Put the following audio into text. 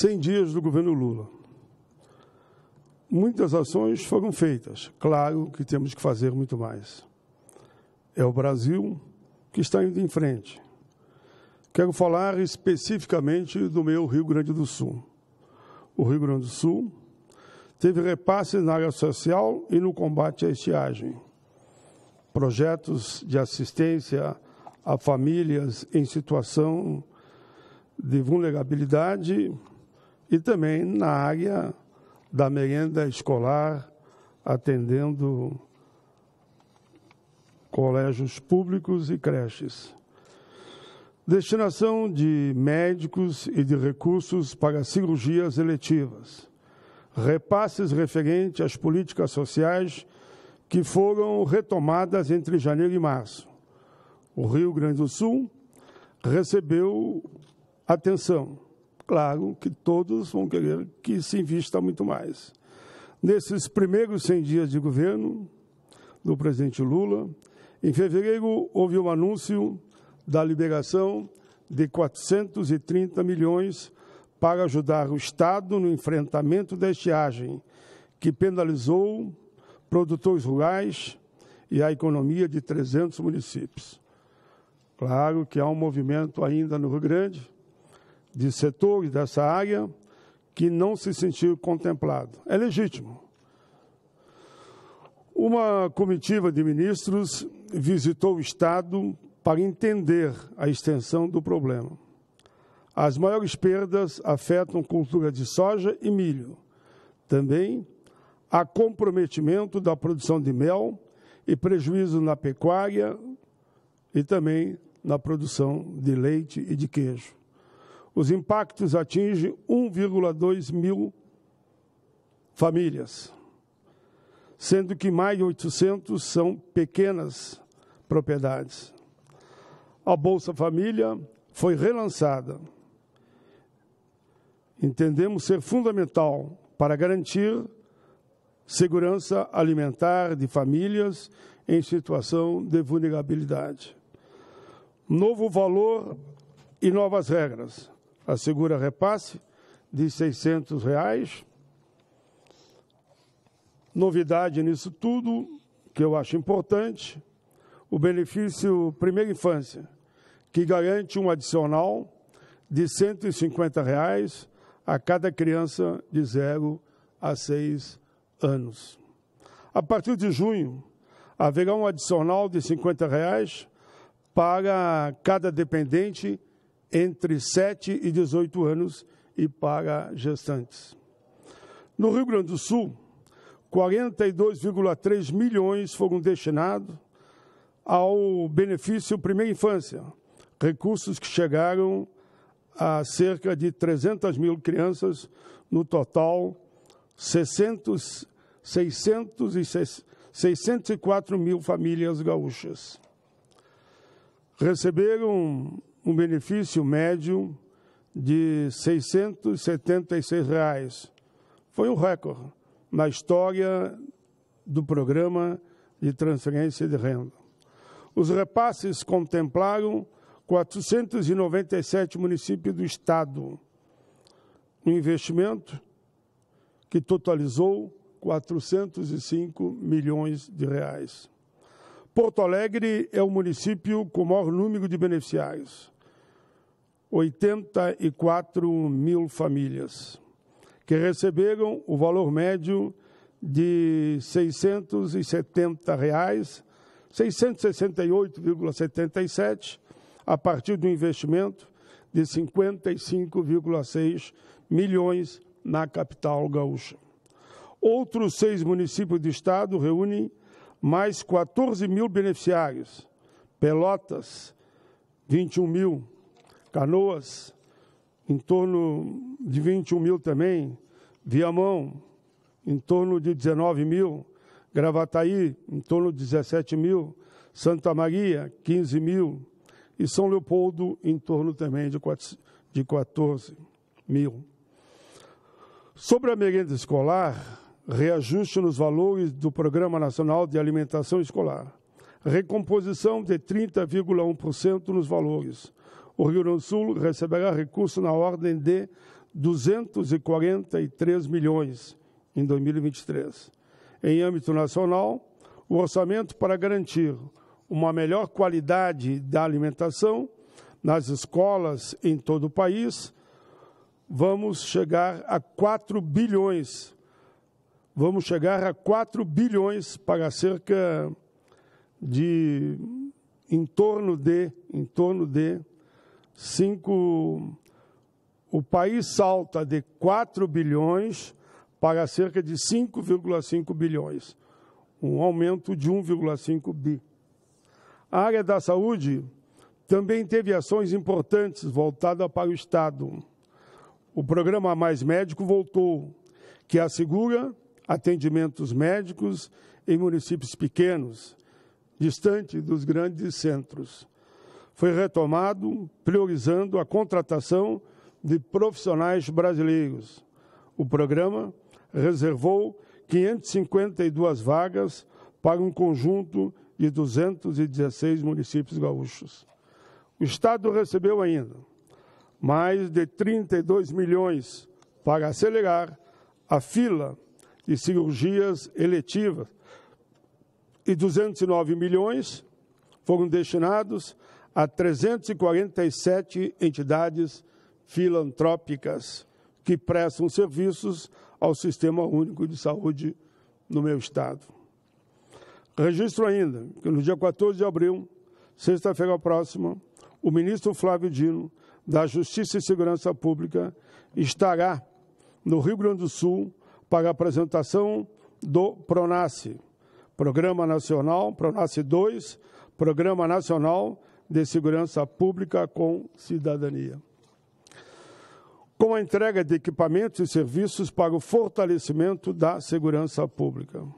100 dias do governo Lula. Muitas ações foram feitas. Claro que temos que fazer muito mais. É o Brasil que está indo em frente. Quero falar especificamente do meu Rio Grande do Sul. O Rio Grande do Sul teve repasse na área social e no combate à estiagem. Projetos de assistência a famílias em situação de vulnerabilidade e também na área da merenda escolar, atendendo colégios públicos e creches. Destinação de médicos e de recursos para cirurgias eletivas. Repasses referentes às políticas sociais que foram retomadas entre janeiro e março. O Rio Grande do Sul recebeu atenção claro que todos vão querer que se invista muito mais. Nesses primeiros 100 dias de governo do presidente Lula, em fevereiro houve o um anúncio da liberação de 430 milhões para ajudar o Estado no enfrentamento da estiagem, que penalizou produtores rurais e a economia de 300 municípios. Claro que há um movimento ainda no Rio Grande, de setores dessa área que não se sentiu contemplado. É legítimo. Uma comitiva de ministros visitou o Estado para entender a extensão do problema. As maiores perdas afetam cultura de soja e milho. Também há comprometimento da produção de mel e prejuízo na pecuária e também na produção de leite e de queijo. Os impactos atingem 1,2 mil famílias, sendo que mais de 800 são pequenas propriedades. A Bolsa Família foi relançada. Entendemos ser fundamental para garantir segurança alimentar de famílias em situação de vulnerabilidade. Novo valor e novas regras assegura repasse de 600 reais. Novidade nisso tudo, que eu acho importante, o benefício primeira infância, que garante um adicional de R$ 150 reais a cada criança de 0 a 6 anos. A partir de junho, haverá um adicional de R$ reais para cada dependente entre 7 e 18 anos e para gestantes. No Rio Grande do Sul, 42,3 milhões foram destinados ao benefício Primeira Infância, recursos que chegaram a cerca de 300 mil crianças, no total 600, 604 mil famílias gaúchas. Receberam um benefício médio de R$ 676. Reais. Foi um recorde na história do programa de transferência de renda. Os repasses contemplaram 497 municípios do Estado. Um investimento que totalizou 405 milhões de reais. Porto Alegre é o município com o maior número de beneficiários. 84 mil famílias, que receberam o valor médio de R$ 670, reais, 668,77, a partir do investimento de 55,6 milhões na capital gaúcha. Outros seis municípios do estado reúnem mais 14 mil beneficiários. Pelotas, 21 mil. Canoas, em torno de 21 mil também, Viamão, em torno de 19 mil, Gravataí, em torno de 17 mil, Santa Maria, 15 mil, e São Leopoldo, em torno também de 14 mil. Sobre a merenda escolar, reajuste nos valores do Programa Nacional de Alimentação Escolar, recomposição de 30,1% nos valores, o Rio Grande do Sul receberá recurso na ordem de 243 milhões em 2023. Em âmbito nacional, o orçamento para garantir uma melhor qualidade da alimentação nas escolas em todo o país, vamos chegar a 4 bilhões. Vamos chegar a 4 bilhões para cerca de em torno de em torno de Cinco, o país salta de 4 bilhões para cerca de 5,5 bilhões, um aumento de 1,5 bi. A área da saúde também teve ações importantes voltadas para o Estado. O programa Mais Médico voltou, que assegura atendimentos médicos em municípios pequenos, distante dos grandes centros foi retomado, priorizando a contratação de profissionais brasileiros. O programa reservou 552 vagas para um conjunto de 216 municípios gaúchos. O Estado recebeu ainda mais de 32 milhões para acelerar a fila de cirurgias eletivas e 209 milhões foram destinados a 347 entidades filantrópicas que prestam serviços ao Sistema Único de Saúde no meu estado. Registro ainda que no dia 14 de abril, sexta-feira próxima, o ministro Flávio Dino, da Justiça e Segurança Pública, estará no Rio Grande do Sul para a apresentação do PRONASSE, Programa Nacional, PRONASSE 2, Programa Nacional de segurança pública com cidadania. Com a entrega de equipamentos e serviços para o fortalecimento da segurança pública.